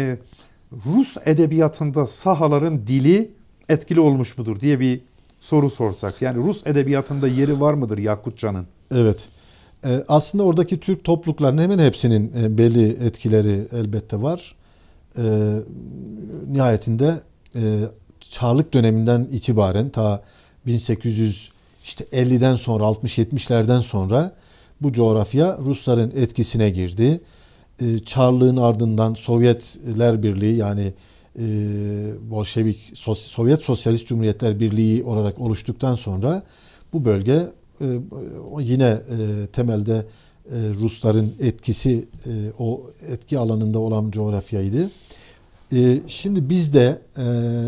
e, Rus edebiyatında sahaların dili etkili olmuş mudur diye bir soru sorsak. Yani Rus edebiyatında yeri var mıdır Yakutcanın? Evet. E, aslında oradaki Türk topluluklarının hemen hepsinin e, belli etkileri elbette var. E, nihayetinde e, Çarlık döneminden itibaren ta 1800 işte 50'den sonra 60-70'lerden sonra bu coğrafya Rusların etkisine girdi. Çarlığın e, ardından Sovyetler Birliği yani e, Bolşevik Sovyet Sosyalist Cumhuriyetler Birliği olarak oluştuktan sonra bu bölge e, yine temelde Rusların etkisi o etki alanında olan coğrafyaydı. Şimdi biz de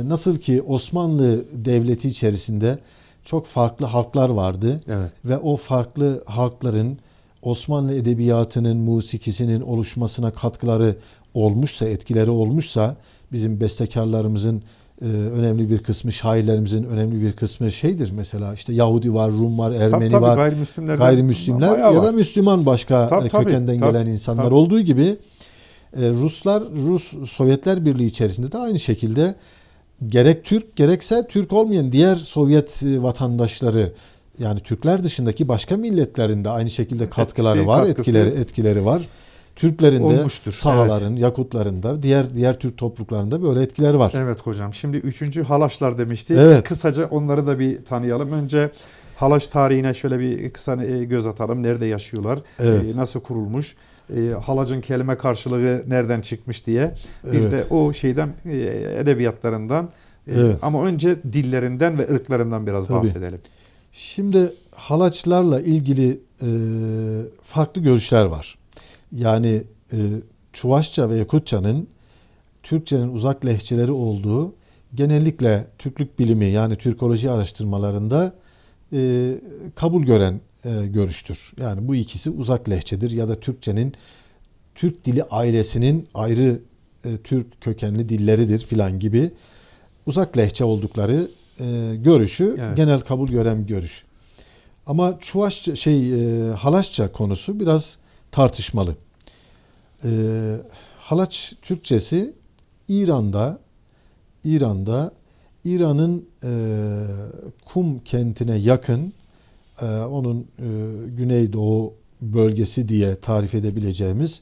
nasıl ki Osmanlı Devleti içerisinde çok farklı halklar vardı evet. ve o farklı halkların Osmanlı edebiyatının, musikisinin oluşmasına katkıları olmuşsa, etkileri olmuşsa bizim bestekarlarımızın e, önemli bir kısmı şairlerimizin önemli bir kısmı şeydir mesela işte Yahudi var, Rum var, Ermeni tabii, tabii, var, gayrimüslimler, gayrimüslimler ya da Müslüman başka e, tabii, kökenden tabii, gelen tabii, insanlar tabii. olduğu gibi e, Ruslar Rus Sovyetler Birliği içerisinde de aynı şekilde gerek Türk gerekse Türk olmayan diğer Sovyet vatandaşları yani Türkler dışındaki başka milletlerinde aynı şekilde katkıları Etsi, var, etkileri etkileri var. Türklerin olmuştur. de sahaların, evet. yakutların diğer diğer Türk topluluklarında böyle etkiler var. Evet hocam. Şimdi üçüncü Halaşlar demişti. Evet. Kısaca onları da bir tanıyalım. Önce Halaş tarihine şöyle bir kısa e, göz atalım. Nerede yaşıyorlar? Evet. E, nasıl kurulmuş? E, halacın kelime karşılığı nereden çıkmış diye. Bir evet. de o şeyden edebiyatlarından Evet. Ama önce dillerinden ve ırklarından biraz Tabii. bahsedelim. Şimdi halaçlarla ilgili e, farklı görüşler var. Yani e, Çuvaşça ve Yakutça'nın Türkçenin uzak lehçeleri olduğu genellikle Türklük bilimi yani Türkoloji araştırmalarında e, kabul gören e, görüştür. Yani bu ikisi uzak lehçedir ya da Türkçenin Türk dili ailesinin ayrı e, Türk kökenli dilleridir filan gibi uzak lehçe oldukları e, görüşü evet. genel kabul gören görüş. Ama Çuvaşça şey e, Halaşça konusu biraz tartışmalı. E, Halaç Türkçesi İran'da İran'da İran'ın e, Kum kentine yakın e, onun e, güneydoğu bölgesi diye tarif edebileceğimiz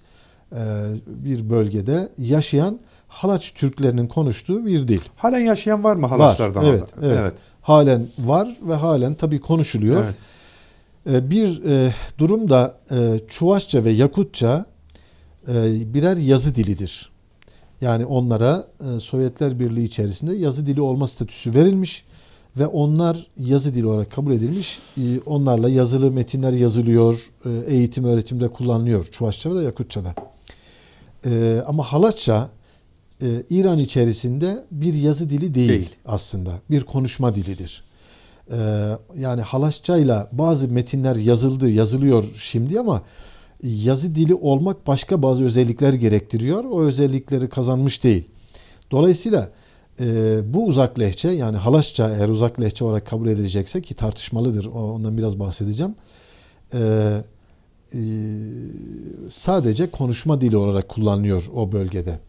e, bir bölgede yaşayan Halaç Türklerinin konuştuğu bir dil. Halen yaşayan var mı Halaçlardan? Var, evet, evet, evet. Halen var ve halen tabii konuşuluyor. Evet. E, bir e, durum da Çuvaşça ve Yakutça birer yazı dilidir. Yani onlara Sovyetler Birliği içerisinde yazı dili olma statüsü verilmiş ve onlar yazı dili olarak kabul edilmiş. Onlarla yazılı metinler yazılıyor, eğitim öğretimde kullanılıyor Çuvaşça ve Yakutça'da. E, ama Halatça e, İran içerisinde bir yazı dili değil, değil. aslında. Bir konuşma dilidir. E, yani ile bazı metinler yazıldı, yazılıyor şimdi ama yazı dili olmak başka bazı özellikler gerektiriyor. O özellikleri kazanmış değil. Dolayısıyla e, bu uzak lehçe yani Halaşça eğer uzak lehçe olarak kabul edilecekse ki tartışmalıdır ondan biraz bahsedeceğim. Eee ee, sadece konuşma dili olarak kullanılıyor o bölgede.